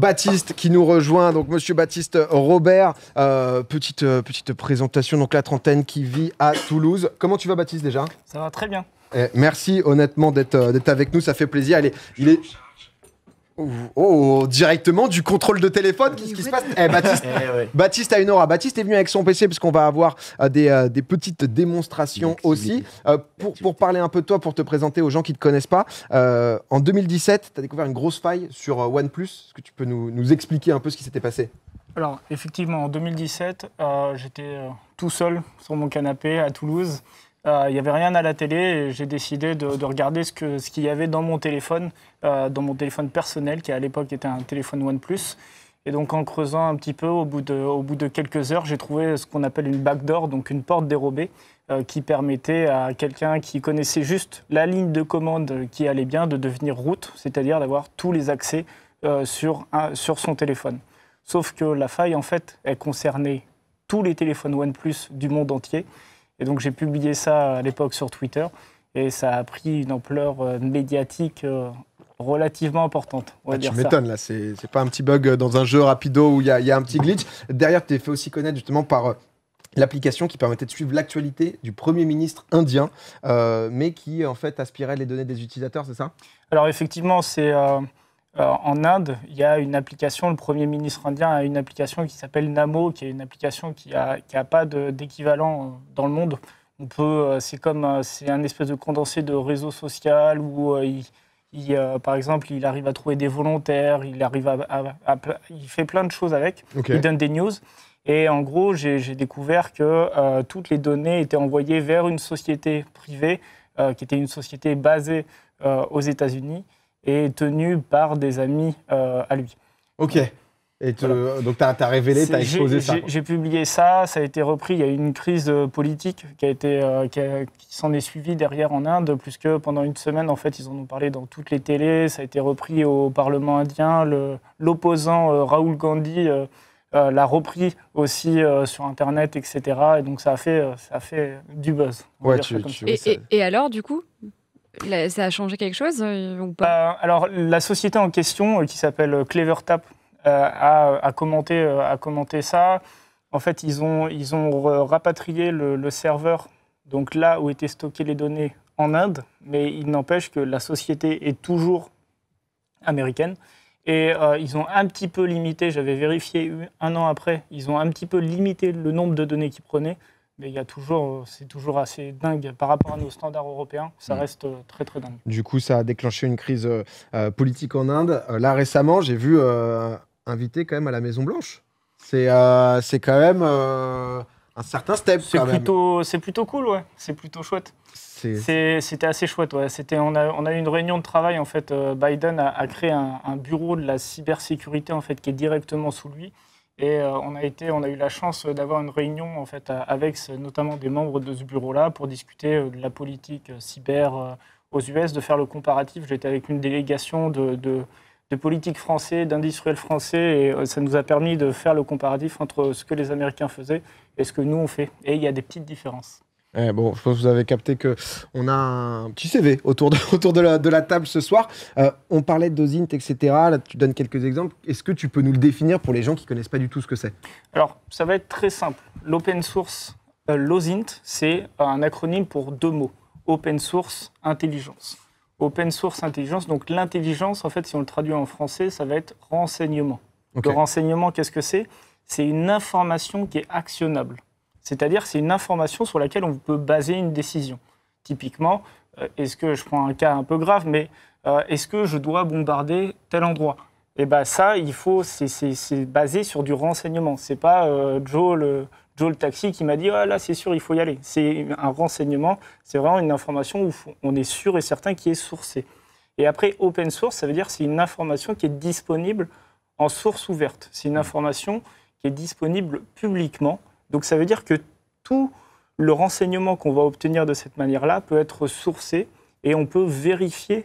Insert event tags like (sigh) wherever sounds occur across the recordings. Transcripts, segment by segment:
Baptiste qui nous rejoint. Donc, monsieur Baptiste Robert, euh, petite, euh, petite présentation. Donc, la trentaine qui vit à Toulouse. Comment tu vas, Baptiste, déjà Ça va très bien. Eh, merci, honnêtement, euh, d'être avec nous. Ça fait plaisir. Allez, il est. Oh, oh, directement du contrôle de téléphone, qu'est-ce qui se passe eh, (laughs) eh Baptiste, a une aura. Baptiste est venu avec son PC qu'on va avoir euh, euh, des, petites démonstrations aussi. Euh, pour, parler un peu de toi, pour te présenter aux gens qui ne te connaissent pas, en 2017, tu as découvert une grosse faille sur OnePlus. Est-ce que tu peux nous, nous, expliquer un peu ce qui s'était passé Alors, effectivement, en 2017, j'étais tout seul sur mon canapé à Toulouse. Euh, il n'y avait rien à la télé et j'ai décidé de, regarder ce qu'il y avait dans mon téléphone, euh, dans mon téléphone personnel, qui à l'époque était un téléphone OnePlus. Et donc en creusant un petit peu, au bout de, quelques heures, j'ai trouvé ce qu'on appelle une backdoor, donc une porte dérobée, euh, qui permettait à quelqu'un qui connaissait juste la ligne de commande qui allait bien de devenir route, c'est-à-dire d'avoir tous les accès sur, sur son téléphone. Sauf que la faille, en fait, elle concernait tous les téléphones OnePlus du monde entier. Et donc j'ai publié ça à l'époque sur Twitter et ça a pris une ampleur euh, médiatique euh, relativement importante. Ah, tu m'étonnes, là, c'est pas un petit bug euh, dans un jeu rapido où il y, a un petit glitch. Derrière, tu es fait aussi connaître justement par l'application qui permettait de suivre l'actualité du Premier ministre indien, mais qui en fait aspirait les données des utilisateurs, c'est ça Alors effectivement, c'est... Euh, en Inde, il y a une application, le Premier ministre indien a une application qui s'appelle Namo, qui est une application qui n'a qui a pas d'équivalent euh, dans le monde. On peut, euh, c'est comme, c'est un espèce de condensé de réseau social où il, par exemple, il arrive à trouver des volontaires, il arrive à, il fait plein de choses avec, il donne des news. Et en gros, j'ai découvert que toutes les données étaient envoyées vers une société privée, qui était une société basée aux États-Unis, et tenu par des amis euh, à lui. Ok. Et Donc, tu as, révélé, tu as exposé ça. J'ai publié ça, ça a été repris. Il y a eu une crise euh, politique qui, a été, euh, qui, s'en est suivie derrière en Inde, puisque pendant une semaine, en fait, ils en ont parlé dans toutes les télés. Ça a été repris au Parlement indien. L'opposant Raoul Gandhi l'a repris aussi sur Internet, etc. Et donc, ça a fait, ça fait du buzz. Ouais, tu, et alors, du coup, ça a changé quelque chose euh, ou pas euh, Alors, la société en question, euh, qui s'appelle CleverTap, a, a, commenté, ça. En fait, ils ont, rapatrié le, serveur, donc là où étaient stockées les données, en Inde, mais il n'empêche que la société est toujours américaine. Et ils ont un petit peu limité, j'avais vérifié un an après, ils ont un petit peu limité le nombre de données qu'ils prenaient mais il y a toujours, euh, c'est toujours assez dingue par rapport à nos standards européens. Ça mm. reste euh, très très dingue. Du coup, ça a déclenché une crise euh, politique en Inde. là récemment, j'ai vu invité quand même à la Maison Blanche. C'est c'est quand même un certain step. C'est plutôt c'est plutôt cool, ouais. C'est plutôt chouette. C'était assez chouette, C'était on a on a eu une réunion de travail en fait. Biden a, créé un, un, bureau de la cybersécurité en fait qui est directement sous lui et euh, on, a eu la chance d'avoir une réunion avec notamment des membres de ce bureau-là pour discuter euh, de la politique euh, cyber aux US, de faire le comparatif. J'étais avec une délégation de, de politiques français, d'industriels français, et ça nous a permis de faire le comparatif entre ce que les Américains faisaient et ce que nous on fait. Et il y a des petites différences. Eh bon, je pense que vous avez capté que on a un petit CV autour (laughs) de, la, table ce soir. Euh, on parlait de dozint etc. Là, tu donnes quelques exemples. Est-ce que tu peux nous le définir pour les gens qui ne connaissent pas du tout ce que c'est Alors, ça va être très simple. L'open source, euh, c'est un acronyme pour deux mots. Open source, intelligence. Open source, intelligence. Donc, l'intelligence, en fait, si on le traduit en français, ça va être renseignement. renseignement, qu'est-ce que c'est C'est une information qui est actionnable. C'est-à-dire, c'est une information sur laquelle on peut baser une décision. Typiquement, euh, est-ce que je prends un cas un peu grave, mais euh, est-ce que je dois bombarder tel endroit Et eh bien, ça, il faut, c'est basé sur du renseignement. C'est pas euh, Joe, le, Joe taxi qui m'a dit ah, là, c'est sûr, il faut y aller. C'est un renseignement. C'est vraiment une information où on est sûr et certain qui est sourcé. Et après, open source, ça veut dire c'est une information qui est disponible en source ouverte. C'est une mmh. information qui est disponible publiquement donc ça veut dire que tout le renseignement qu'on va obtenir de cette manière-là peut être sourcé et on peut vérifier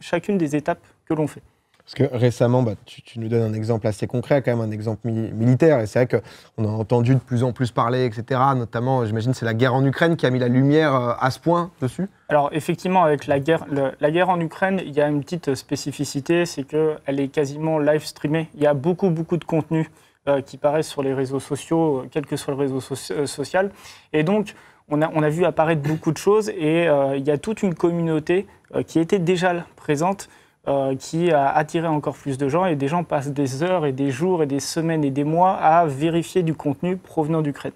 chacune des étapes que l'on fait. Parce que récemment, bah, tu, nous donnes un exemple assez concret, quand même un exemple militaire. Et c'est vrai qu'on a entendu de plus en plus parler, etc. Notamment, j'imagine, c'est la guerre en Ukraine qui a mis la lumière euh, à ce point dessus. Alors effectivement, avec la guerre, la guerre en Ukraine, il y a une petite spécificité, c'est qu'elle est quasiment live streamée. Il y a beaucoup, beaucoup de contenu euh, qui paraissent sur les réseaux sociaux, euh, quel que soit le réseau euh, social. Et donc, on a, on a, vu apparaître beaucoup de choses et il y a toute une communauté qui était déjà présente, qui a attiré encore plus de gens et des gens passent des heures et des jours et des semaines et des mois à vérifier du contenu provenant d'Ukraine.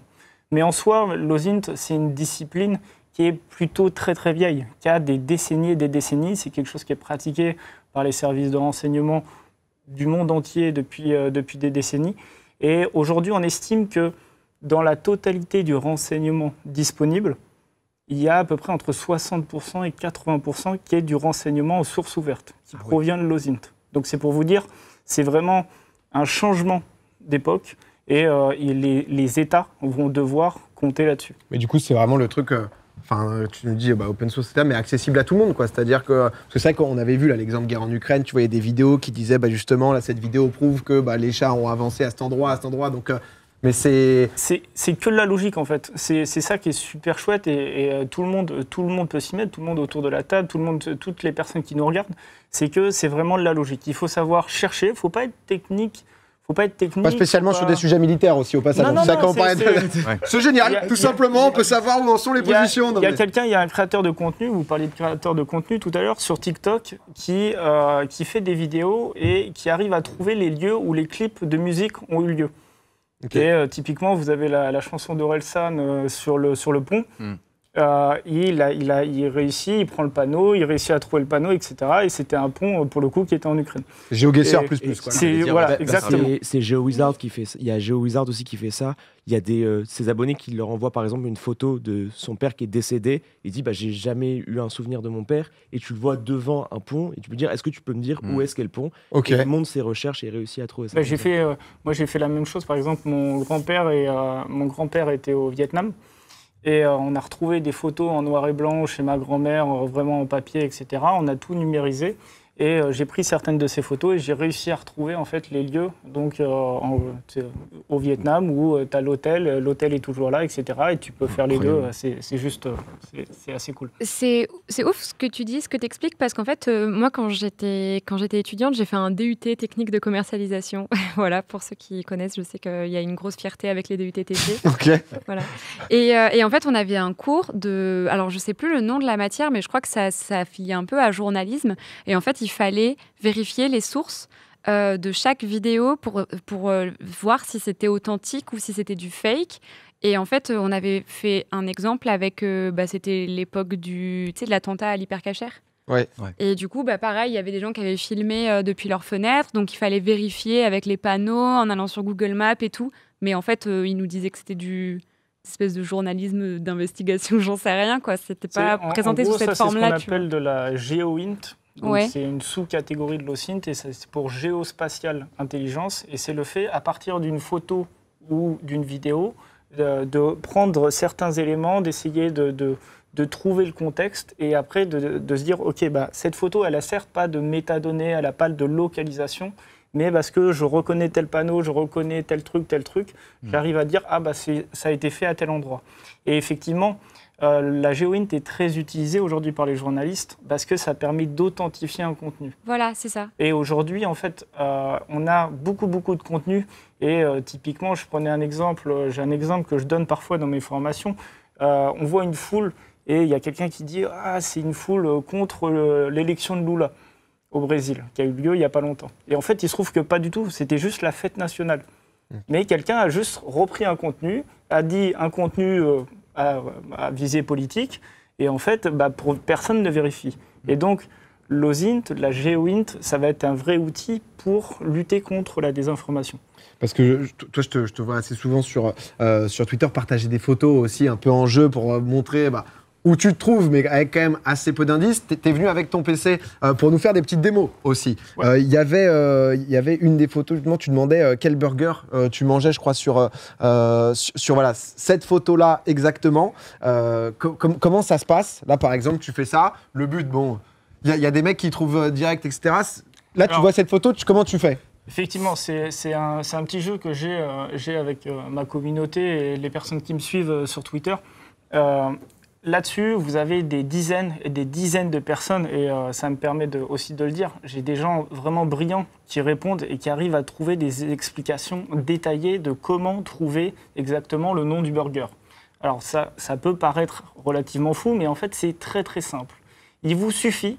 Mais en soi, l'OSINT, c'est une discipline qui est plutôt très très vieille, qui a des décennies et des décennies. C'est quelque chose qui est pratiqué par les services de renseignement du monde entier depuis, depuis des décennies. Et aujourd'hui, on estime que dans la totalité du renseignement disponible, il y a à peu près entre 60% et 80% qui est du renseignement aux sources ouvertes, qui ah provient de l'OSINT. Donc c'est pour vous dire, c'est vraiment un changement d'époque et, euh, les, États vont devoir compter là-dessus. Mais du coup, c'est vraiment le truc... Euh, Enfin, tu nous dis bah, open source, etc., mais accessible à tout le monde, quoi. C'est-à-dire que, c'est ça qu'on avait vu là l'exemple guerre en Ukraine, tu voyais des vidéos qui disaient, bah, justement, là, cette vidéo prouve que bah, les chars ont avancé à cet endroit, à cet endroit. Donc, euh, mais c'est. C'est que de la logique, en fait. C'est ça qui est super chouette et, euh, tout, le monde, tout le monde peut s'y mettre, tout le monde autour de la table, tout le monde, toutes les personnes qui nous regardent. C'est que c'est vraiment de la logique. Il faut savoir chercher, il ne faut pas être technique faut pas être technique. Pas spécialement sur des sujets militaires aussi, au passage. Non, non, non, génial. tout simplement, on peut savoir où en sont les positions. Il y a quelqu'un, il y a un créateur de contenu, vous parliez de créateur de contenu tout à l'heure, sur TikTok, qui, euh, qui fait des vidéos et qui arrive à trouver les lieux où les clips de musique ont eu lieu. Et euh, typiquement, vous avez la, chanson d'Orelsan euh, sur, le, sur le pont. Hmm. Euh, il, a, il, a, il réussit, il prend le panneau, il réussit à trouver le panneau, etc. Et c'était un pont, euh, pour le coup, qui était en Ukraine. GeoGuessr plus plus, C'est, voilà, bah, bah, GeoWizard qui fait ça. Il y a GeoWizard aussi qui fait ça. Il y a des, euh, ses abonnés qui leur envoient, par exemple, une photo de son père qui est décédé. Il dit bah, J'ai jamais eu un souvenir de mon père. Et tu le vois devant un pont. Et tu peux dire Est-ce que tu peux me dire où hmm. est-ce qu'est le pont Et il monte ses recherches et réussit à trouver ça. Bah, fait, moi, j'ai fait la même chose. Par exemple, mon grand-père, et, mon grand-père était au Vietnam. Et euh, on a retrouvé des photos en noir et blanc chez ma grand-mère, euh, vraiment en papier, etc. On a tout numérisé. Et euh, j'ai pris certaines de ces photos et j'ai réussi à retrouver en fait les lieux, donc euh, au Vietnam où euh, tu as l'hôtel, l'hôtel est toujours là, etc. Et tu peux faire les deux, c'est juste, c'est assez cool. C'est ouf ce que tu dis, ce que tu expliques, parce qu'en fait, moi quand j'étais étudiante, j'ai fait un DUT technique de commercialisation. (laughs) voilà, pour ceux qui connaissent, je sais qu'il y a une grosse fierté avec les DUTT (laughs) ok. Voilà. Et, en fait, on avait un cours de, alors je sais plus le nom de la matière, mais je crois que ça, ça filait un peu à journalisme. Et en fait, il fallait vérifier les sources euh, de chaque vidéo pour, pour euh, voir si c'était authentique ou si c'était du fake. Et en fait, on avait fait un exemple avec, euh, bah, c'était l'époque du, de l'attentat à l'hypercacher Ouais. Et du coup, bah, pareil, il y avait des gens qui avaient filmé depuis leur fenêtre, donc il fallait vérifier avec les panneaux en allant sur Google Maps et tout. Mais en fait, ils nous disaient que c'était du, espèce de journalisme d'investigation, (laughs) j'en sais rien quoi. C'était pas présenté sous cette forme-là. C'est ce qu'on appelle de la géoint. C'est une sous-catégorie de l'ocint et c'est pour géospatiale intelligence. Et c'est le fait, à partir d'une photo ou d'une vidéo, euh, de, prendre certains éléments, d'essayer de, trouver le contexte et après de, se dire, OK, bah, cette photo, elle a certes pas de métadonnées, elle n'a pas de localisation, mais parce que je reconnais tel panneau, je reconnais tel truc, tel truc, hmm. j'arrive à dire, ah, bah, ça a été fait à tel endroit. Et effectivement, euh, la géoint est très utilisée aujourd'hui par les journalistes parce que ça permet d'authentifier un contenu. Voilà, c'est ça. Et aujourd'hui, en fait, euh, on a beaucoup, beaucoup de contenu. Et euh, typiquement, je prenais un exemple, j'ai un exemple que je donne parfois dans mes formations. on voit une foule et il y a quelqu'un qui dit Ah, c'est une foule contre l'élection de Lula au Brésil, qui a eu lieu il n'y a pas longtemps. Et en fait, il se trouve que pas du tout, c'était juste la fête nationale. Mm. Mais quelqu'un a juste repris un contenu, a dit un contenu à, viser visée politique. Et en fait, bah, personne ne vérifie. Mm. Et donc, l'OSINT, la GeoInt, ça va être un vrai outil pour lutter contre la désinformation. Parce que je, toi, je te, vois assez souvent sur, euh, sur Twitter partager des photos aussi un peu en jeu pour montrer bah, où tu te trouves, mais avec quand même assez peu d'indices. Tu es venu avec ton PC euh, pour nous faire des petites démos aussi. Il euh, y, avait, il euh, y avait une des photos, justement, tu demandais quel burger tu mangeais, je crois, sur, sur, voilà, cette photo-là exactement. comment ça se passe Là, par exemple, tu fais ça. Le but, bon, il y, a des mecs qui trouvent direct, etc. Là, tu vois cette photo, tu, comment tu fais Effectivement, c'est un, un, petit jeu que j'ai avec ma communauté et les personnes qui me suivent sur Twitter là-dessus, vous avez des dizaines et des dizaines de personnes, et euh, ça me permet aussi de le dire, j'ai des gens vraiment brillants qui répondent et qui arrivent à trouver des explications détaillées de comment trouver exactement le nom du burger. Alors ça, ça peut paraître relativement fou, mais en fait c'est très très simple. Il vous suffit,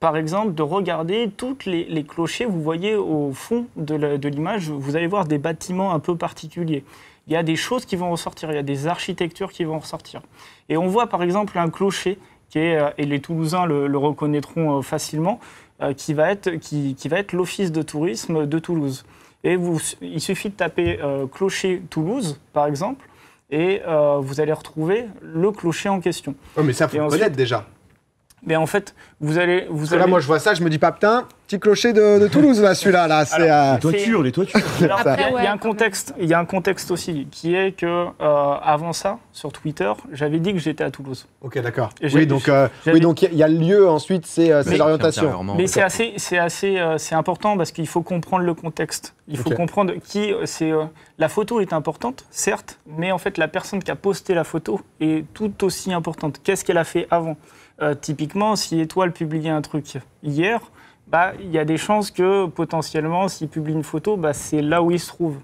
par exemple, de regarder toutes les clochers, vous voyez au fond de l'image, vous allez voir des bâtiments un peu particuliers il y a des choses qui vont ressortir, il y a des architectures qui vont ressortir. Et on voit par exemple un clocher qui est, euh, et les Toulousains le, reconnaîtront euh, facilement, euh, qui va être, qui, qui va être l'office de tourisme de Toulouse. Et vous, il suffit de taper clocher Toulouse, par exemple, et vous allez retrouver le clocher en question. Oh, mais ça, faut connaître déjà. Mais en fait, vous allez, vous allez... moi, je vois ça, je me dis pas, putain, petit clocher de, Toulouse, là, celui-là. Là, c'est, euh, Les toitures, les toitures. (laughs) il, y a, un contexte, il y a un contexte aussi, qui est que, euh, avant ça, sur Twitter, j'avais dit que j'étais à Toulouse. Ok, d'accord. Oui, donc euh, il y a le lieu, ensuite, c'est, l'orientation. Mais c'est assez, c'est assez c'est important parce qu'il faut comprendre le contexte. Il faut comprendre qui. c'est la photo est importante, certes, mais en fait, la personne qui a posté la photo est tout aussi importante. Qu'est-ce qu'elle a fait avant Typiquement, si Étoile publier un truc hier, bah, il y a des chances que potentiellement, s'il publie une photo, bah, c'est là où il se trouve,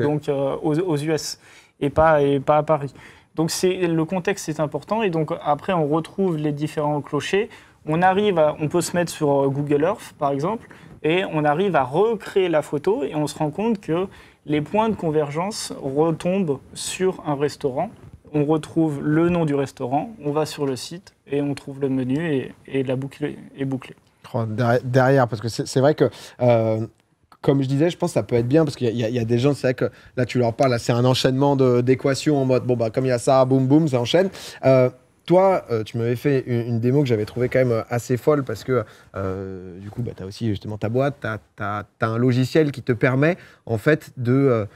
donc euh, aux, US, et pas, et pas à Paris. Donc le contexte est important, et donc après, on retrouve les différents clochers. On arrive, à, on peut se mettre sur euh, Google Earth, par exemple, et on arrive à recréer la photo, et on se rend compte que les points de convergence retombent sur un restaurant on retrouve le nom du restaurant, on va sur le site et on trouve le menu et, la boucle est bouclée. derrière, parce que c'est vrai que. Euh, comme je disais, je pense que ça peut être bien parce qu'il y, a des gens, c'est vrai que là tu leur parles, c'est un enchaînement d'équations en mode bon bah comme il y a ça, boum boum, ça enchaîne. Euh, toi, euh, tu m'avais fait une, démo que j'avais trouvée quand même euh, assez folle parce que euh, du coup, bah, tu as aussi justement ta boîte, tu as, un logiciel qui te permet en fait de.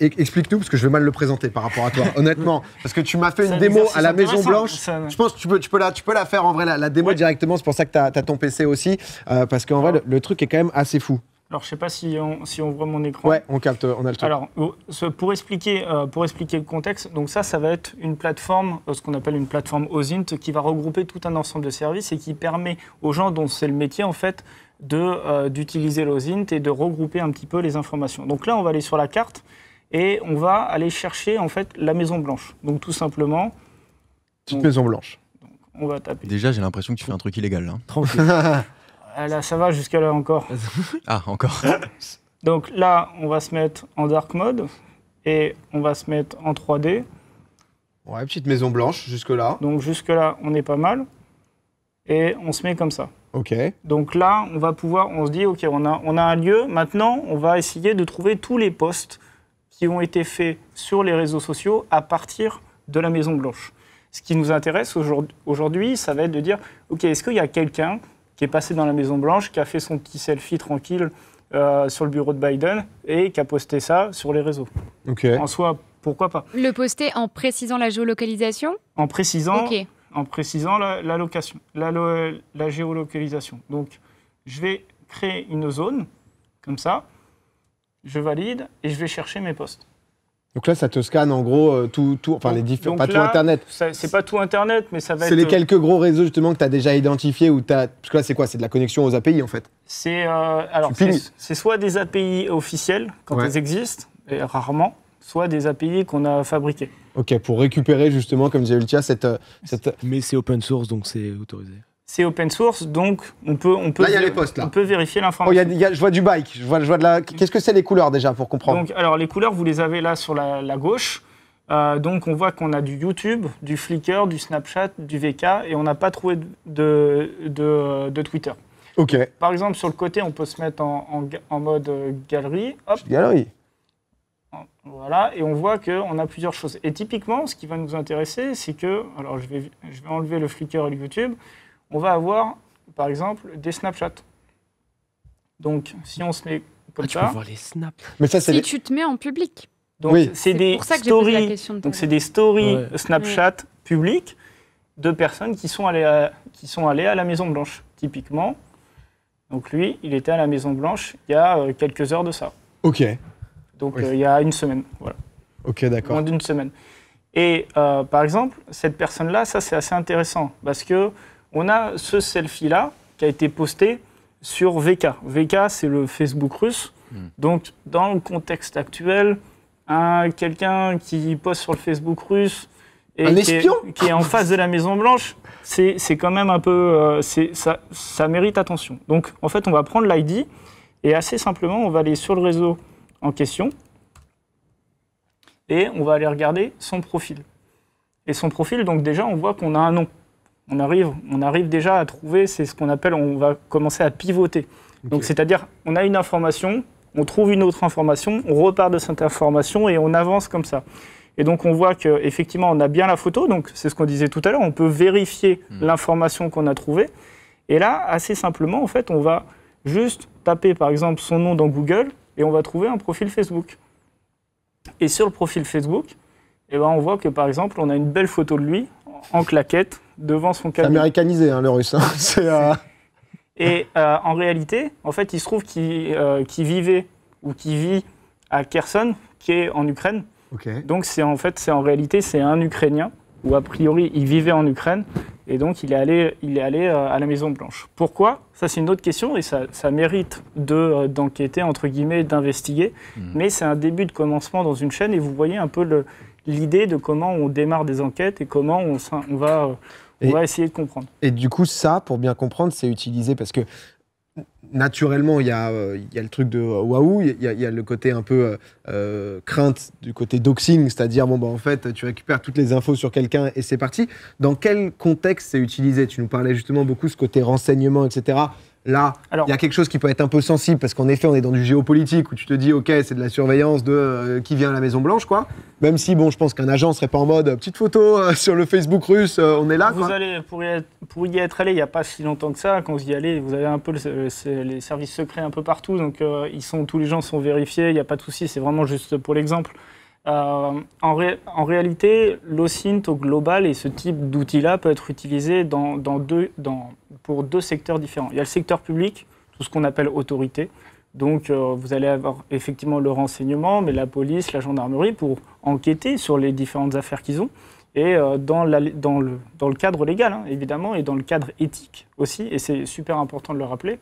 Explique-nous parce que je vais mal le présenter par rapport à toi, (laughs) honnêtement. Parce que tu m'as fait une démo à la Maison Blanche. Je pense que tu peux, tu, peux la, tu peux la faire en vrai, la, démo directement. C'est pour ça que tu as, ton PC aussi. parce qu'en vrai, le, truc est quand même assez fou. Alors, je sais pas si on, si voit mon écran. Ouais, on capte, on a le temps. Alors, oh, euh, pour expliquer, le contexte, donc ça, ça va être une plateforme, euh, ce qu'on appelle une plateforme OSINT, qui va regrouper tout un ensemble de services et qui permet aux gens dont c'est le métier, en fait, euh, d'utiliser euh, et de regrouper un petit peu les informations. Donc là, on va aller sur la carte et on va aller chercher, en fait, la Maison Blanche. Donc, tout simplement... Petite Maison Blanche. on va taper. Déjà, j'ai l'impression que tu fais un truc illégal. Là. Hein. Tranquille. (laughs) Ah, là, ça va jusqu'à là encore. (laughs) ah, encore. (laughs) Donc là, on va se mettre en dark mode et on va se mettre en 3D. Ouais, petite maison blanche jusque-là. Donc jusque-là, on est pas mal. Et on se met comme ça. Ok. Donc là, on va pouvoir, on se dit, ok, on a, on a un lieu. Maintenant, on va essayer de trouver tous les posts qui ont été faits sur les réseaux sociaux à partir de la Maison Blanche. Ce qui nous intéresse aujourd'hui, ça va être de dire, ok, est-ce qu'il y a quelqu'un qui est passé dans la Maison Blanche, qui a fait son petit selfie tranquille euh, sur le bureau de Biden et qui a posté ça sur les réseaux. En soi, pourquoi pas Le poster en précisant la géolocalisation En précisant, en précisant la, location, la, la géolocalisation. Donc, je vais créer une zone comme ça, je valide et je vais chercher mes postes. Donc là, ça te scanne en gros euh, tout, enfin les différents, pas tout Internet. C'est pas tout Internet, mais ça va être. C'est les euh, quelques gros réseaux justement que tu as déjà identifiés ou as. Parce que là, c'est quoi C'est de la connexion aux API en fait. C'est euh, alors c'est soit des API officielles quand elles existent, et rarement, soit des API qu'on a fabriquées. Ok, pour récupérer justement, comme disait Ultia, cette, cette... Mais c'est open source, donc c'est autorisé c'est open source, donc on peut, on peut, les On peut vérifier oh, l'information. je vois du bike, je vois, je vois de la. Qu'est-ce que c'est les couleurs déjà pour comprendre donc, Alors les couleurs, vous les avez là sur la, gauche. Euh, donc on voit qu'on a du YouTube, du Flickr, du Snapchat, du VK, et on n'a pas trouvé de, de, Twitter. Ok. par exemple, sur le côté, on peut se mettre en, mode euh, galerie. Galerie. Voilà, et on voit qu'on a plusieurs choses. Et typiquement, ce qui va nous intéresser, c'est que, alors je vais, je vais enlever le Flickr et le YouTube, on va avoir, par exemple, des snapshots. Donc, si on se met comme ah, tu ça. les snaps. Mais si tu te mets en public. Donc, oui. c'est des, stories, donc c'est des stories Snapchat de personnes qui sont, allées à, qui sont allées à la Maison-Blanche, typiquement. Donc, lui, il était à la Maison-Blanche il y a euh, quelques heures de ça. OK. Donc, euh, il y a une semaine. Voilà. OK, d'accord. Moins d'une semaine. Et euh, par exemple, cette personne-là, ça, c'est assez intéressant parce que on a ce selfie-là qui a été posté sur VK. VK, c'est le Facebook russe. Hmm. Donc, dans le contexte actuel, quelqu'un qui poste sur le Facebook russe et qui, est, en (laughs) face de la Maison Blanche, c'est quand même un peu, euh, ça, ça mérite attention. Donc, en fait, on va prendre l'ID et assez simplement, on va aller sur le réseau en question et on va aller regarder son profil. Et son profil, donc déjà, on voit qu'on a un nom on arrive, on arrive déjà à trouver, c'est ce qu'on appelle, on va commencer à pivoter. Donc c'est-à-dire, on a une information, on trouve une autre information, on repart de cette information et on avance comme ça. Et donc on voit qu'effectivement, on a bien la photo, donc c'est ce qu'on disait tout à l'heure, on peut vérifier hmm. l'information qu'on a trouvée. Et là, assez simplement, en fait, on va juste taper par exemple son nom dans Google et on va trouver un profil Facebook. Et sur le profil Facebook, eh ben, on voit que par exemple, on a une belle photo de lui en claquette devant son camion. américanisé, hein, le russe. Hein. (laughs) Euh, et euh, en réalité, en fait, il se trouve euh, qu'il vivait ou qu'il vit à Kherson, qui est en Ukraine. Donc, c'est en fait, c'est en réalité, c'est un Ukrainien ou a priori il vivait en Ukraine et donc il est allé, il est allé à la Maison Blanche. Pourquoi Ça c'est une autre question et ça, mérite de d'enquêter entre guillemets, d'investiguer. Hmm. Mais c'est un début de commencement dans une chaîne et vous voyez un peu le, l'idée de comment on démarre des enquêtes et comment on, va, euh, on va essayer de comprendre. Et du coup, ça, pour bien comprendre, c'est utilisé parce que naturellement, il y, a, euh, y, le truc de euh, waouh, il, y, a le côté un peu crainte du côté doxing, c'est-à-dire, bon, bah, en fait, tu récupères toutes les infos sur quelqu'un et c'est parti. Dans quel contexte c'est utilisé Tu nous parlais justement beaucoup ce côté renseignement, etc. Là, il y a quelque chose qui peut être un peu sensible parce qu'en effet, on est dans du géopolitique où tu te dis, ok, c'est de la surveillance de euh, qui vient à la Maison Blanche, quoi. Même si, bon, je pense qu'un agent serait pas en mode euh, petite photo euh, sur le Facebook russe, on est là. Vous quoi. allez pour y, être, allé, il n'y a pas si longtemps que ça. Quand vous y allez, vous avez un peu les services secrets un peu partout, donc ils sont tous les gens sont vérifiés, il n'y a pas de souci. C'est vraiment juste pour l'exemple. Euh, en, réalité, l'OSINT au global et ce type d'outil-là peut être utilisé dans, deux, dans, pour deux secteurs différents. Il y a le secteur public, tout ce qu'on appelle autorité. Donc, euh, vous allez avoir effectivement le renseignement, mais la police, la gendarmerie, pour enquêter sur les différentes affaires qu'ils ont. Et euh, dans, dans, le, dans le cadre légal, hein, évidemment, et dans le cadre éthique aussi, et c'est super important de le rappeler.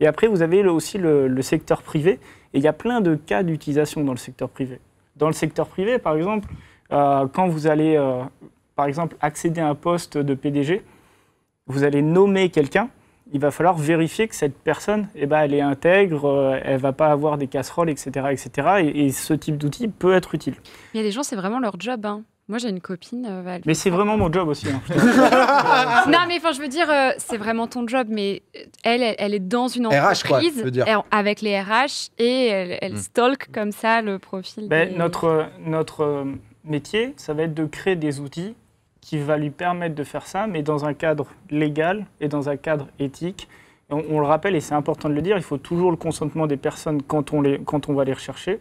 Et après, vous avez aussi le, le secteur privé, et il y a plein de cas d'utilisation dans le secteur privé. Dans le secteur privé, par exemple, euh, quand vous allez, euh, par exemple, accéder à un poste de PDG, vous allez nommer quelqu'un, il va falloir vérifier que cette personne, eh ben, elle est intègre, elle euh, elle va pas avoir des casseroles, etc. etc. et, ce type d'outil peut être utile. Il y a des gens, c'est vraiment leur job. Hein. Moi, j'ai une copine. Euh, mais c'est vraiment mon job aussi. Hein, (laughs) (laughs) non, mais enfin, je veux dire, euh, c'est vraiment ton job, mais euh, elle, elle, est dans une entreprise avec les RH et elle, elle hmm. stalk comme ça le profil. Ben, notre notre métier, ça va être de créer des outils qui va lui permettre de faire ça, mais dans un cadre légal et dans un cadre éthique. On, on le rappelle, et c'est important de le dire, il faut toujours le consentement des personnes quand on, les, quand on va les rechercher.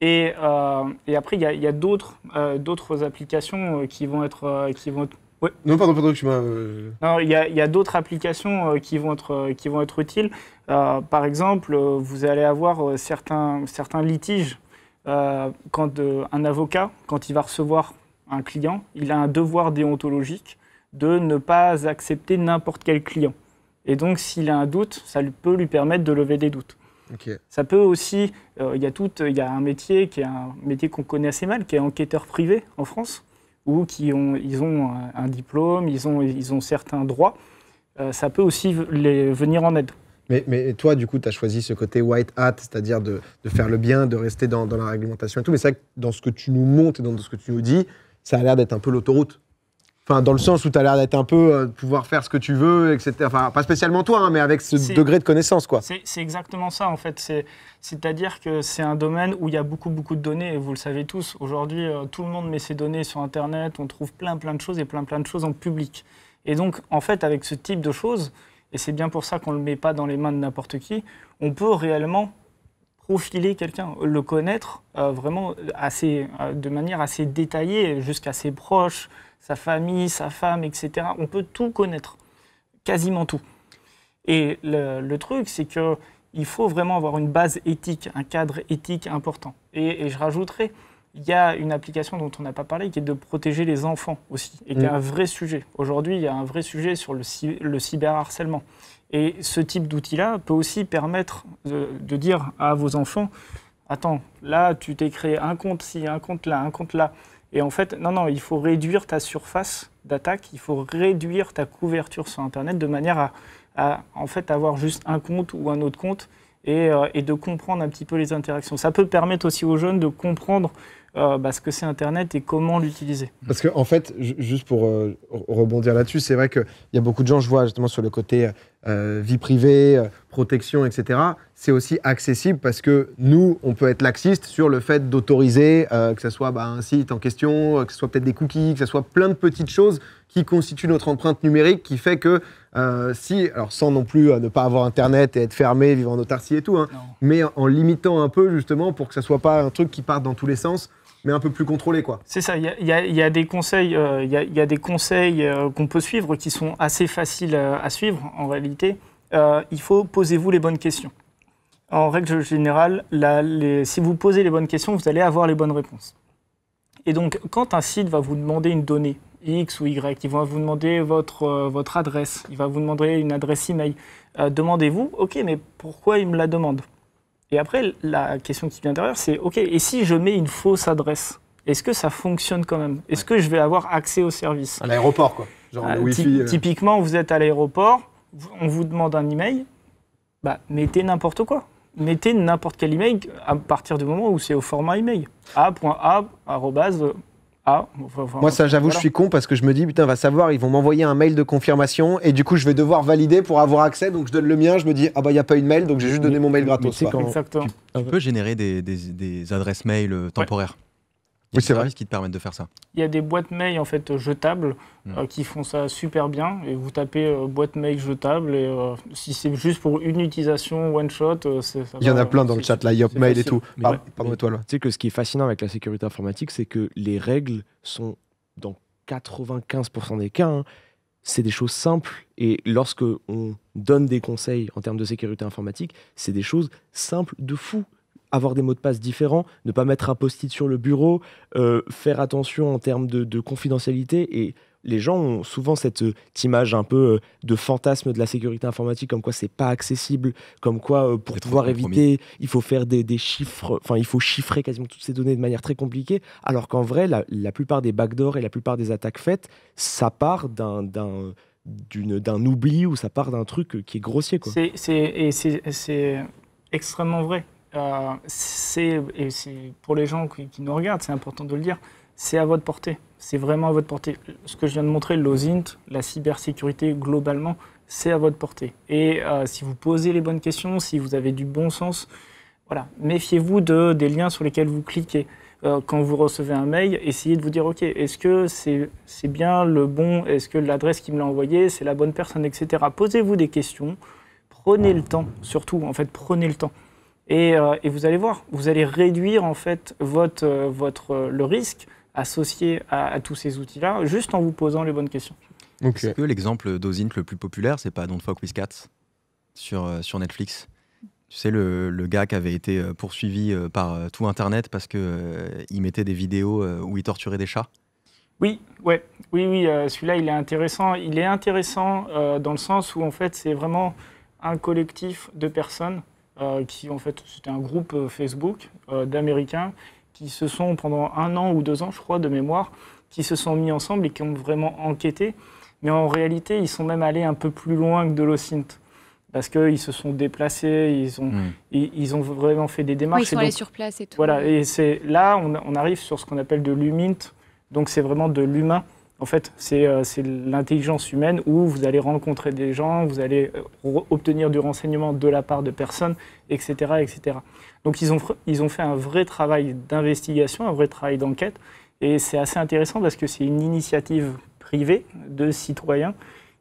Et, euh, et après, il y a, euh, d'autres applications euh, qui vont être, qui vont Non, pardon, pardon, tu m'as. Non, il y a, d'autres applications qui, vont être, qui vont être utiles. par exemple, vous allez avoir certains, certains litiges. quand un avocat, quand il va recevoir un client, il a un devoir déontologique de ne pas accepter n'importe quel client. Et donc, s'il a un doute, ça peut lui permettre de lever des doutes. Ça peut aussi, euh, il y, a euh, y a un métier qui est un métier qu'on connaît assez mal, qui est enquêteur privé en France, ou qui ont, ils ont un, diplôme, ils ont, ils ont certains droits. Euh, ça peut aussi les venir en aide. Mais, mais toi, du coup, tu as choisi ce côté white hat, c'est-à-dire de, faire le bien, de rester dans, dans la réglementation et tout. Mais c'est vrai que dans ce que tu nous montes et dans ce que tu nous dis, ça a l'air d'être un peu l'autoroute dans le sens où tu as l'air d'être un peu, euh, pouvoir faire ce que tu veux, etc. Enfin, pas spécialement toi, hein, mais avec ce degré de connaissance, quoi. C'est exactement ça, en fait. C'est-à-dire que c'est un domaine où il y a beaucoup, beaucoup de données, et vous le savez tous. Aujourd'hui, euh, tout le monde met ses données sur Internet, on trouve plein, plein de choses, et plein, plein de choses en public. Et donc, en fait, avec ce type de choses, et c'est bien pour ça qu'on ne le met pas dans les mains de n'importe qui, on peut réellement profiler quelqu'un, le connaître euh, vraiment assez, de manière assez détaillée, jusqu'à ses proches, sa famille, sa femme, etc. On peut tout connaître, quasiment tout. Et le, truc, c'est que il faut vraiment avoir une base éthique, un cadre éthique important. Et, je rajouterai, il y a une application dont on n'a pas parlé qui est de protéger les enfants aussi, et qui est mm. un vrai sujet. Aujourd'hui, il y a un vrai sujet sur le, le cyberharcèlement. Et ce type d'outil-là peut aussi permettre de, de, dire à vos enfants, attends, là, tu t'es créé un compte ci, un compte là, un compte là. Et en fait, non, non, il faut réduire ta surface d'attaque, il faut réduire ta couverture sur Internet de manière à, en fait, avoir juste un compte ou un autre compte euh, et, de comprendre un petit peu les interactions. Ça peut permettre aussi aux jeunes de comprendre euh, ce que c'est Internet et comment l'utiliser. Parce que en fait, juste pour euh, rebondir là-dessus, c'est vrai qu'il y a beaucoup de gens, je vois justement sur le côté euh, vie privée, protection, etc. C'est aussi accessible parce que nous, on peut être laxiste sur le fait d'autoriser que ce soit bah, un site en question, que ce soit peut-être des cookies, que ce soit plein de petites choses qui constituent notre empreinte numérique, qui fait que si, alors sans non plus ne pas avoir Internet et être fermé, vivre en autarcie et tout, hein, mais en limitant un peu justement pour que ce ne soit pas un truc qui parte dans tous les sens, mais un peu plus contrôlé. quoi. C'est ça, il y, a, des conseils, il y, a, des conseils euh, euh, qu'on peut suivre qui sont assez faciles euh, à suivre en réalité. il faut poser vous les bonnes questions. En règle générale, si vous posez les bonnes questions, vous allez avoir les bonnes réponses. Et donc, quand un site va vous demander une donnée, X ou Y, il va vous demander votre, votre adresse, il va vous demander une adresse email, demandez-vous, OK, mais pourquoi il me la demande et après, la question qui vient derrière, c'est OK, et si je mets une fausse adresse est-ce que ça fonctionne quand même Est-ce que je vais avoir accès au service À l'aéroport, quoi. Ah, euh. typiquement, vous êtes à l'aéroport, on vous demande un email, bah, mettez n'importe quoi. Mettez n'importe quel email à partir du moment où c'est au format email. A.a.@ ah, Moi, ça, j'avoue, je suis con parce que je me dis, putain, va savoir, ils vont m'envoyer un mail de confirmation et du coup, je vais devoir valider pour avoir accès. Donc, je donne le mien, je me dis, ah bah, il n'y a pas une mail, donc j'ai juste donné mon mail gratos. Tu, tu, peux générer des adresses mail euh, temporaires oui, c'est services vrai. qui te permettent de faire ça. Il y a des boîtes mail en fait jetables hmm. euh, qui font ça super bien. Et vous tapez euh, boîte mail jetable et euh, si c'est juste pour une utilisation one shot, c'est... Il y en a plein dans le chat là, Yopmail et tout. Pardon, moi toi là. Tu sais que ce qui est fascinant avec la sécurité informatique, c'est que les règles sont dans 95% des cas. Hein. c'est des choses simples et lorsque on donne des conseils en termes de sécurité informatique, c'est des choses simples de fou avoir des mots de passe différents, ne pas mettre un post-it sur le bureau, euh, faire attention en termes de, confidentialité. Et les gens ont souvent cette, euh, image un peu euh, de fantasme de la sécurité informatique, comme quoi c'est pas accessible, comme quoi pour pouvoir éviter, il faut faire des, chiffres, enfin il faut chiffrer quasiment toutes ces données de manière très compliquée, alors qu'en vrai, la, plupart des backdoors et la plupart des attaques faites, ça part d'un d'un oubli ou ça part d'un truc qui est grossier. c'est extrêmement vrai. Euh, c'est, et c'est pour les gens qui, nous regardent, c'est important de le dire, c'est à votre portée. C'est vraiment à votre portée. Ce que je viens de montrer, l'OSINT, la cybersécurité globalement, c'est à votre portée. Et euh, si vous posez les bonnes questions, si vous avez du bon sens, voilà, méfiez-vous de, des liens sur lesquels vous cliquez. Euh, quand vous recevez un mail, essayez de vous dire, OK, est-ce que c'est, c'est bien le bon, est-ce que l'adresse qui me l'a envoyé, c'est la bonne personne, etc. Posez-vous des questions, prenez le temps, surtout, en fait, prenez le temps. Euh, et, vous allez voir, vous allez réduire en fait votre, euh, votre, euh, le risque associé à, tous ces outils-là, juste en vous posant les bonnes questions. Donc Est-ce que l'exemple d'Ozint le plus populaire, c'est pas Don't Fuck With Cats sur, sur Netflix tu sais, le, le, gars qui avait été poursuivi par tout Internet parce qu'il il mettait des vidéos où il torturait des chats Oui, ouais. oui, oui celui-là, il est intéressant. Il est intéressant dans le sens où, en fait, c'est vraiment un collectif de personnes euh, qui en fait c'était un groupe euh, Facebook euh, d'Américains qui se sont pendant un an ou deux ans, je crois, de mémoire, qui se sont mis ensemble et qui ont vraiment enquêté. Mais en réalité, ils sont même allés un peu plus loin que de l'OSINT. Parce qu'ils se sont déplacés, ils ont, hmm. ils, ont vraiment fait des démarches. Oui, ils sont allés sur place et tout. Voilà, et c'est là, on, on, arrive sur ce qu'on appelle de l'humint. donc c'est vraiment de l'humain. En fait, euh, c'est l'intelligence humaine où vous allez rencontrer des gens, vous allez euh, obtenir du renseignement de la part de personnes, etc. etc. Donc ils ont, ils ont fait un vrai travail d'investigation, un vrai travail d'enquête. Et c'est assez intéressant parce que c'est une initiative privée de citoyens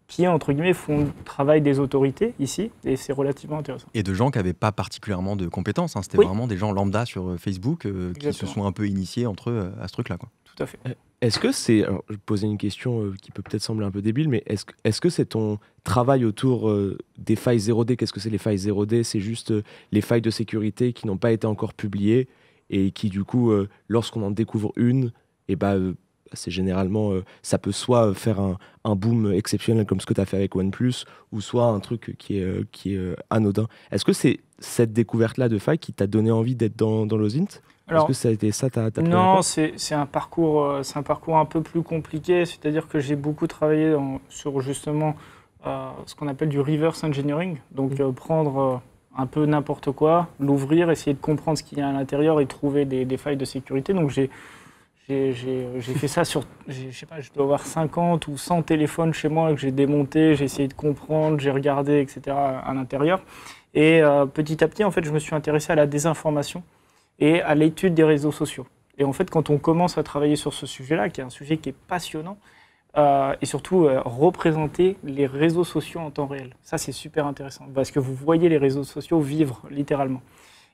qui, entre guillemets, font le travail des autorités ici, et c'est relativement intéressant. Et de gens qui n'avaient pas particulièrement de compétences, hein. c'était vraiment des gens lambda sur euh, Facebook qui se sont un peu initiés entre eux à ce truc-là. Tout à fait. Est-ce que c'est, je posais une question euh, qui peut peut-être sembler un peu débile, mais est-ce, est-ce que c'est ton travail autour euh, des failles 0D Qu'est-ce que c'est les failles 0D C'est juste euh, les failles de sécurité qui n'ont pas été encore publiées et qui du coup, lorsqu'on en découvre une, et eh ben, c'est généralement, ça peut soit faire un, boom exceptionnel comme ce que tu as fait avec OnePlus, ou soit un truc qui est, qui est anodin. Est-ce que c'est cette découverte-là de faille qui t'a donné envie d'être dans, dans l'OSINT Est-ce que ça a été ça ta, ta Non, c'est un, parcours, euh, un parcours un peu plus compliqué. C'est-à-dire que j'ai beaucoup travaillé sur justement euh, ce qu'on appelle du reverse engineering. Donc mm. euh, prendre un peu n'importe quoi, l'ouvrir, essayer de comprendre ce qu'il y a à l'intérieur et trouver des, failles de sécurité. Donc j'ai. J'ai fait ça sur, je sais pas, je dois avoir 50 ou 100 téléphones chez moi que j'ai démonté, j'ai essayé de comprendre, j'ai regardé, etc. à l'intérieur. Et euh, petit à petit, en fait, je me suis intéressé à la désinformation et à l'étude des réseaux sociaux. Et en fait, quand on commence à travailler sur ce sujet-là, qui est un sujet qui est passionnant, euh, et surtout euh, représenter les réseaux sociaux en temps réel. Ça, c'est super intéressant, parce que vous voyez les réseaux sociaux vivre littéralement.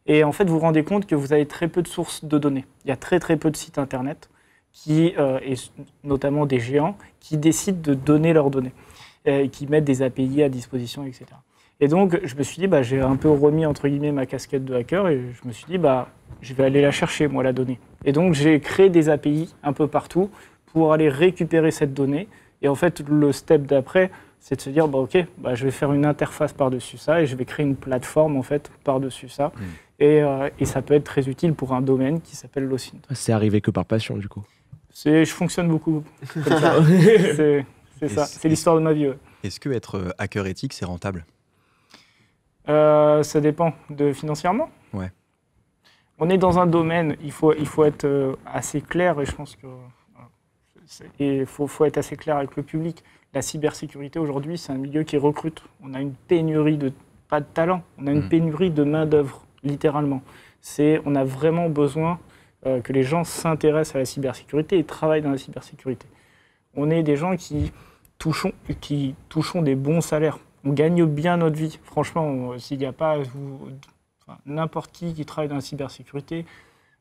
Et en fait, vous vous rendez compte que vous avez très peu de sources de données. Il y a très très peu de sites Internet, qui, et notamment des géants, qui décident de donner leurs données, qui mettent des API à disposition, etc. Et donc, je me suis dit, bah, j'ai un peu remis entre guillemets ma casquette de hacker et je me suis dit, bah, je vais aller la chercher, moi, la donnée. Et donc, j'ai créé des API un peu partout pour aller récupérer cette donnée. Et en fait, le step d'après, c'est de se dire, bah, OK, bah, je vais faire une interface par-dessus ça et je vais créer une plateforme, en fait, par-dessus ça. Mm. Euh, et, ça peut être très utile pour un domaine qui s'appelle l'OSINT. Ah, c'est arrivé que par passion, du coup Je fonctionne beaucoup (laughs) ça. c'est ça. C'est l'histoire de ma vie. Est-ce que être euh, hacker éthique, c'est rentable euh, ça dépend de financièrement. On est dans un domaine, il faut, il faut être euh, assez clair et je pense que. Il euh, faut, faut être assez clair avec le public. La cybersécurité aujourd'hui, c'est un milieu qui recrute. On a une pénurie de pas de talent, on a une mm. pénurie de main d'œuvre, littéralement. C'est on a vraiment besoin que les gens s'intéressent à la cybersécurité et travaillent dans la cybersécurité. On est des gens qui touchons, qui touchons des bons salaires on gagne bien notre vie. Franchement, s'il n'y a pas n'importe qui qui travaille dans la cybersécurité,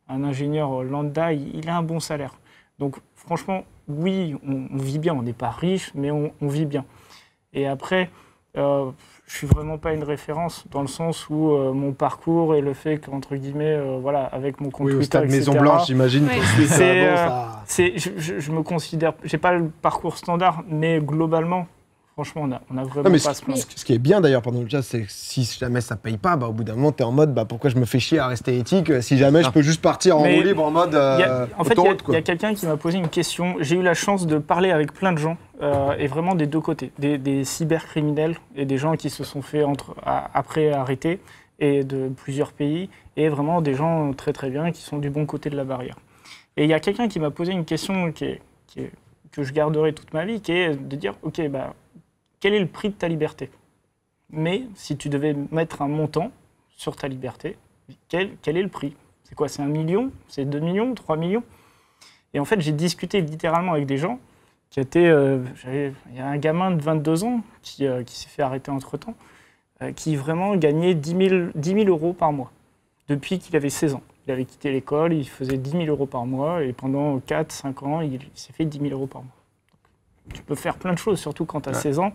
un ingénieur lambda, il, a un bon salaire. Donc franchement, oui, on, vit bien. On n'est pas riche, mais on, vit bien. Et après, euh, je suis vraiment pas une référence dans le sens où euh, mon parcours et le fait qu'entre guillemets, euh, voilà, avec mon compte oui, au stade Maison Blanche, j'imagine. Euh, c'est, je, je, je me considère, j'ai pas le parcours standard, mais globalement, Franchement, on a, on a vraiment pas ce, ce, ce, qui est bien d'ailleurs pendant le chat c'est si jamais ça paye pas, bah, au bout d'un moment, tu es en mode bah, pourquoi je me fais chier à rester éthique si jamais je peux juste partir en roue libre en mode. Euh, en fait, il y a, quelqu'un qui m'a posé une question. J'ai eu la chance de parler avec plein de gens euh, et vraiment des deux côtés, des, cybercriminels et des gens qui se sont fait entre, après arrêter et de plusieurs pays et vraiment des gens très très bien qui sont du bon côté de la barrière. Et il y a quelqu'un qui m'a posé une question qui que je garderai toute ma vie, qui est de dire ok, bah quel est le prix de ta liberté Mais si tu devais mettre un montant sur ta liberté, quel, quel est le prix C'est quoi C'est un million C'est deux millions Trois millions Et en fait, j'ai discuté littéralement avec des gens qui étaient. Euh, il y a un gamin de 22 ans qui, euh, qui s'est fait arrêter entre temps, euh, qui vraiment gagnait 10 000 euros par mois depuis qu'il avait 16 ans. Il avait quitté l'école, il faisait 10 000 euros par mois et pendant 4-5 ans, il s'est fait 10 000 euros par mois tu peux faire plein de choses, surtout quand tu as 16 ans.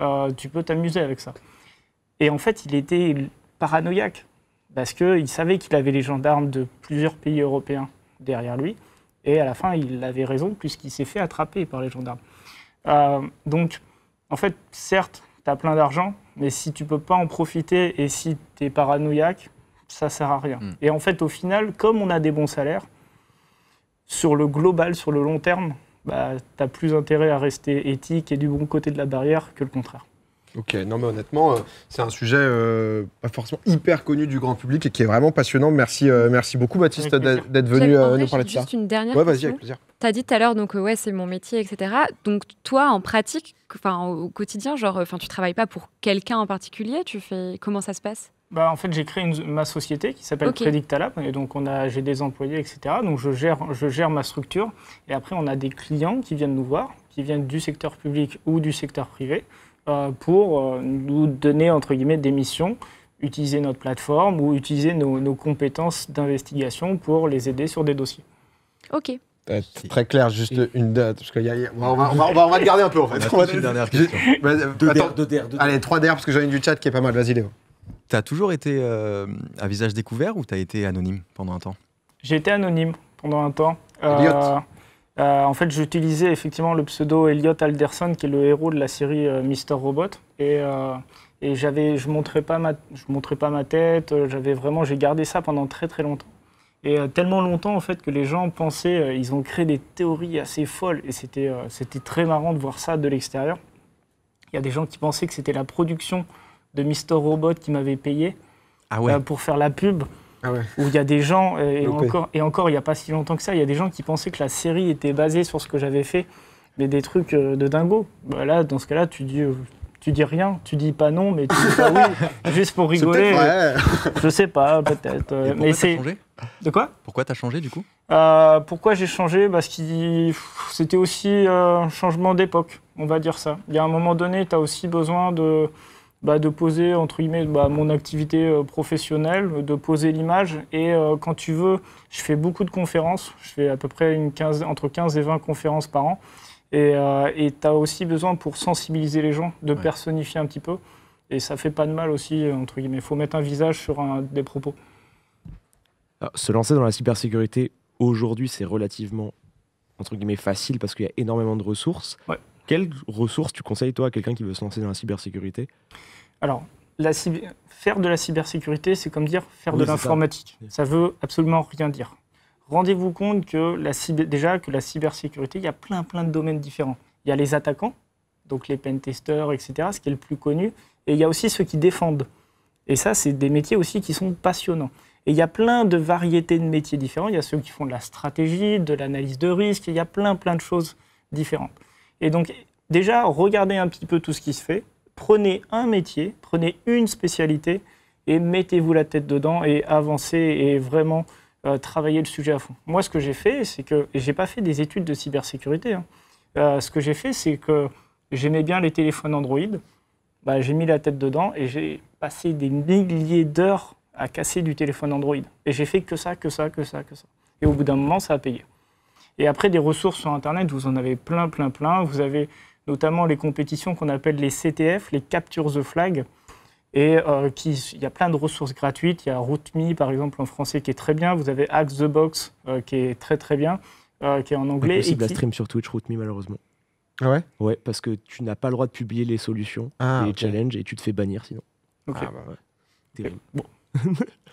Euh, tu peux t'amuser avec ça. Et en fait, il était paranoïaque parce qu'il savait qu'il avait les gendarmes de plusieurs pays européens derrière lui. Et à la fin, il avait raison puisqu'il s'est fait attraper par les gendarmes. Euh, donc, en fait, certes, tu as plein d'argent, mais si tu peux pas en profiter et si tu es paranoïaque, ça sert à rien. Hmm. Et en fait, au final, comme on a des bons salaires, sur le global, sur le long terme, bah, tu as plus intérêt à rester éthique et du bon côté de la barrière que le contraire. Ok, non mais honnêtement, euh, c'est un sujet euh, pas forcément hyper connu du grand public et qui est vraiment passionnant. Merci, euh, merci beaucoup Baptiste d'être venu nous parler de ça. Juste une dernière ouais, question. vas-y, avec plaisir. Tu as dit tout à l'heure, donc ouais, c'est mon métier, etc. Donc toi, en pratique, enfin au quotidien, genre, enfin tu travailles pas pour quelqu'un en particulier, tu fais comment ça se passe bah, en fait, j'ai créé une, ma société qui s'appelle okay. Predictalab. Et donc, on a, j'ai des employés, etc. Donc, je gère, je gère ma structure. Et après, on a des clients qui viennent nous voir, qui viennent du secteur public ou du secteur privé, euh, pour euh, nous donner, entre guillemets, des missions utiliser notre plateforme ou utiliser nos, compétences d'investigation pour les aider sur des dossiers. Ok. Euh, très clair, juste une date, parce y on, va, on, va, on, va, garder un peu en fait. On (laughs) va une dernière (laughs) question. Deux, Attends, deux, allez, trois DR parce que j'en ai une du chat qui est pas mal. Vas-y Léo. Tu as toujours été à euh, visage découvert ou tu as été anonyme pendant un temps J'ai été anonyme pendant un temps. Euh, euh en fait, j'utilisais effectivement le pseudo Elliot Alderson, qui est le héros de la série euh, Mister Robot. Et, et j'avais, je ne montrais, pas ma, je montrais pas ma tête. J'avais vraiment, j'ai gardé ça pendant très très longtemps. Et tellement longtemps, en fait, que les gens pensaient, ils ont créé des théories assez folles. Et c'était, c'était très marrant de voir ça de l'extérieur. Il y a des gens qui pensaient que c'était la production de Mister Robot qui m'avait payé ah ouais. Euh, pour faire la pub. Ah où il y a des gens, euh, et, encore, et encore il n'y a pas si longtemps que ça, il y a des gens qui pensaient que la série était basée sur ce que j'avais fait, mais des trucs euh, de dingo. Bah là, dans ce cas-là, tu dis, tu dis rien, tu dis pas non, mais tu dis oui, (laughs) juste pour rigoler. (laughs) Je sais pas, peut-être. Mais c'est. De quoi Pourquoi t'as changé du coup Pourquoi j'ai changé Parce que c'était aussi un changement d'époque, on va dire ça. Il y a un moment donné, tu as aussi besoin de bah, de poser entre guillemets bah, mon activité euh, professionnelle, de poser l'image. Et euh, quand tu veux, je fais beaucoup de conférences. Je fais à peu près une 15, entre 15 et 20 conférences par an. Et euh, tu as aussi besoin pour sensibiliser les gens, de personnifier un petit peu. Et ça fait pas de mal aussi, entre guillemets. Il faut mettre un visage sur des propos. se lancer dans la cybersécurité, aujourd'hui, c'est relativement, entre guillemets, facile parce qu'il y a énormément de ressources. Quelles ressources tu conseilles, toi, à quelqu'un qui veut se lancer dans la cybersécurité alors, faire de la cybersécurité, c'est comme dire faire de l'informatique. Ça. ne veut absolument rien dire. Rendez-vous compte que la déjà que la cybersécurité, il y a plein plein de domaines différents. Il y a les attaquants, donc les pentesters, etc., ce qui est le plus connu, et il y a aussi ceux qui défendent. Et ça, c'est des métiers aussi qui sont passionnants. Et il y a plein de variétés de métiers différents. Il y a ceux qui font de la stratégie, de l'analyse de risque, il y a plein plein de choses différentes. Et donc déjà, regardez un petit peu tout ce qui se fait, prenez un métier, prenez une spécialité et mettez-vous la tête dedans et avancez et vraiment euh, travaillez le sujet à fond. Moi, ce que j'ai fait, c'est que j'ai pas fait des études de cybersécurité. Hein. Euh, ce que j'ai fait, c'est que j'aimais bien les téléphones Android. Bah, j'ai mis la tête dedans et j'ai passé des milliers d'heures à casser du téléphone Android. Et j'ai fait que ça, que ça, que ça, que ça. Et au bout d'un moment, ça a payé. Et après, des ressources sur Internet, vous en avez plein, plein, plein. Vous avez notamment les compétitions qu'on appelle les CTF, les Capture the Flag. Et euh, il y a plein de ressources gratuites. Il y a RouteMe, par exemple, en français, qui est très bien. Vous avez Axe the Box, euh, qui est très très bien, euh, qui est en anglais. et stream sur Twitch, RouteMe, malheureusement. Ah ouais Ouais, parce que tu n'as pas le droit de publier les solutions, ah, les challenges, et tu te fais bannir sinon. Ok. Ah bah ouais. Bon,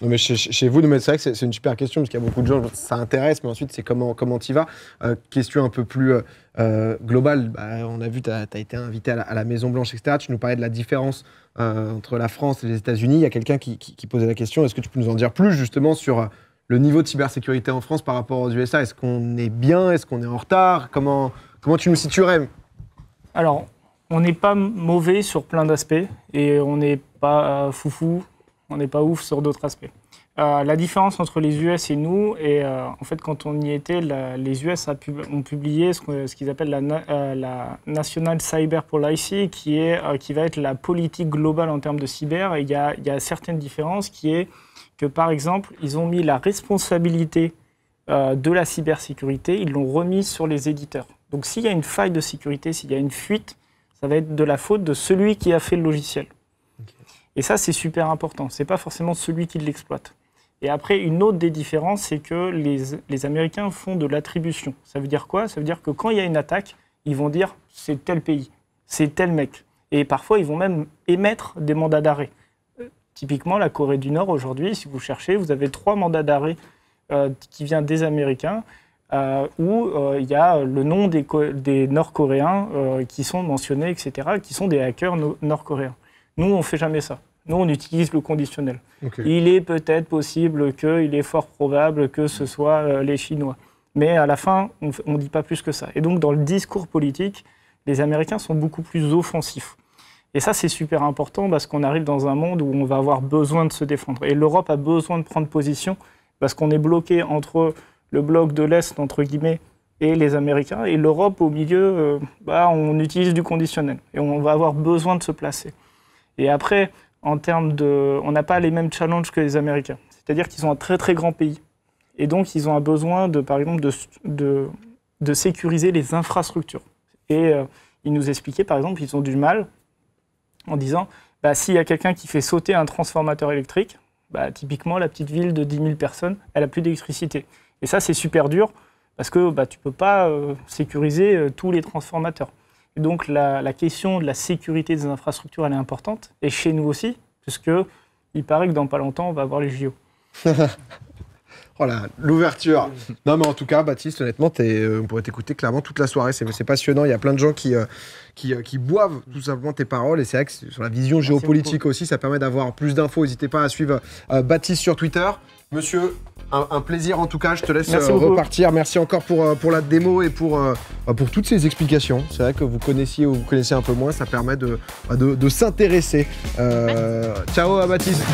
non mais chez, vous, c'est vrai que c'est une super question parce qu'il y a beaucoup de gens, ça intéresse, mais ensuite c'est comment comment y vas. Euh, question un peu plus euh, euh, globale. Bah, on a vu, tu as, été invité à la, Maison Blanche, etc. Tu nous parlais de la différence entre la France et les États-Unis. Il y a quelqu'un qui, posait la question. Est-ce que tu peux nous en dire plus justement sur le niveau de cybersécurité en France par rapport aux USA Est-ce qu'on est bien Est-ce qu'on est en retard Comment comment tu nous situerais Alors, on n'est pas mauvais sur plein d'aspects et on n'est pas foufou on n'est pas ouf sur d'autres aspects. Euh, la différence entre les US et nous, et euh, en fait, quand on y était, les US a ont publié ce, qu'ils appellent euh, la, National Cyber Policy, qui, est, qui va être la politique globale en termes de cyber. Et il y a, y a, certaines différences qui est que, par exemple, ils ont mis la responsabilité de la cybersécurité, ils l'ont remise sur les éditeurs. Donc, s'il y a une faille de sécurité, s'il y a une fuite, ça va être de la faute de celui qui a fait le logiciel. Et ça, c'est super important. Ce n'est pas forcément celui qui l'exploite. Et après, une autre des différences, c'est que les, Américains font de l'attribution. Ça veut dire quoi Ça veut dire que quand il y a une attaque, ils vont dire c'est tel pays, c'est tel mec. Et parfois, ils vont même émettre des mandats d'arrêt. Euh, typiquement, la Corée du Nord, aujourd'hui, si vous cherchez, vous avez trois mandats d'arrêt euh, qui viennent des Américains, euh, où il y a le nom des, des Nord-Coréens qui sont mentionnés, etc., qui sont des hackers nord-coréens. Nous, on ne fait jamais ça. Nous, on utilise le conditionnel. Il est peut-être possible qu'il il est fort probable que ce soit euh, les Chinois. Mais à la fin, on ne dit pas plus que ça. Et donc, dans le discours politique, les Américains sont beaucoup plus offensifs. Et ça, c'est super important parce qu'on arrive dans un monde où on va avoir besoin de se défendre. Et l'Europe a besoin de prendre position parce qu'on est bloqué entre le bloc de l'Est, entre guillemets, et les Américains. Et l'Europe, au milieu, euh, bah, on utilise du conditionnel. Et on va avoir besoin de se placer. Et après, en termes de. On n'a pas les mêmes challenges que les Américains. C'est-à-dire qu'ils ont un très très grand pays. Et donc, ils ont un besoin, de, par exemple, de, sécuriser les infrastructures. Et euh, ils nous expliquaient, par exemple, qu'ils ont du mal en disant bah, s'il y a quelqu'un qui fait sauter un transformateur électrique, bah, typiquement, la petite ville de 10 000 personnes, elle n'a plus d'électricité. Et ça, c'est super dur parce que bah, tu ne peux pas euh, sécuriser euh, tous les transformateurs. Donc la, question de la sécurité des infrastructures, elle est importante, et chez nous aussi, puisque il paraît que dans pas longtemps, on va avoir les JO. Voilà, (laughs) oh l'ouverture. Non, mais en tout cas, Baptiste, honnêtement, euh, on pourrait t'écouter clairement toute la soirée. C'est passionnant. Il y a plein de gens euh, euh, qui, boivent tout simplement tes paroles. Et c'est vrai que sur la vision géopolitique aussi, ça permet d'avoir plus d'infos. N'hésitez pas à suivre Baptiste sur Twitter. Monsieur, un, plaisir en tout cas. Je te laisse euh, repartir. Merci encore euh, pour, la démo et pour, euh, pour toutes ces explications. C'est vrai que vous connaissiez ou vous connaissez un peu moins, ça permet de, bah, de s'intéresser. ciao à Baptiste.